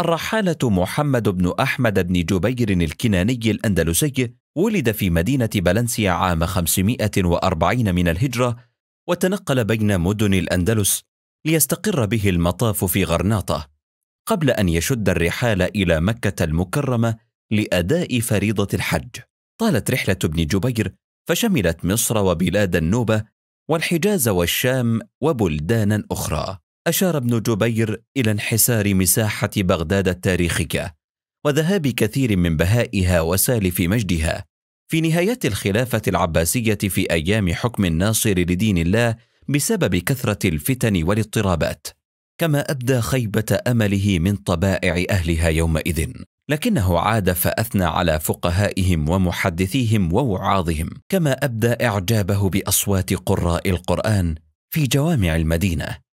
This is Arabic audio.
الرحالة محمد بن أحمد بن جبير الكناني الأندلسي ولد في مدينة بلنسيا عام 540 من الهجرة وتنقل بين مدن الأندلس ليستقر به المطاف في غرناطة قبل أن يشد الرحال إلى مكة المكرمة لأداء فريضة الحج طالت رحلة ابن جبير فشملت مصر وبلاد النوبة والحجاز والشام وبلدانا أخرى أشار ابن جبير إلى انحسار مساحة بغداد التاريخية وذهاب كثير من بهائها وسالف مجدها في نهاية الخلافة العباسية في أيام حكم الناصر لدين الله بسبب كثرة الفتن والاضطرابات كما أبدى خيبة أمله من طبائع أهلها يومئذ لكنه عاد فأثنى على فقهائهم ومحدثيهم ووعاظهم كما أبدى إعجابه بأصوات قراء القرآن في جوامع المدينة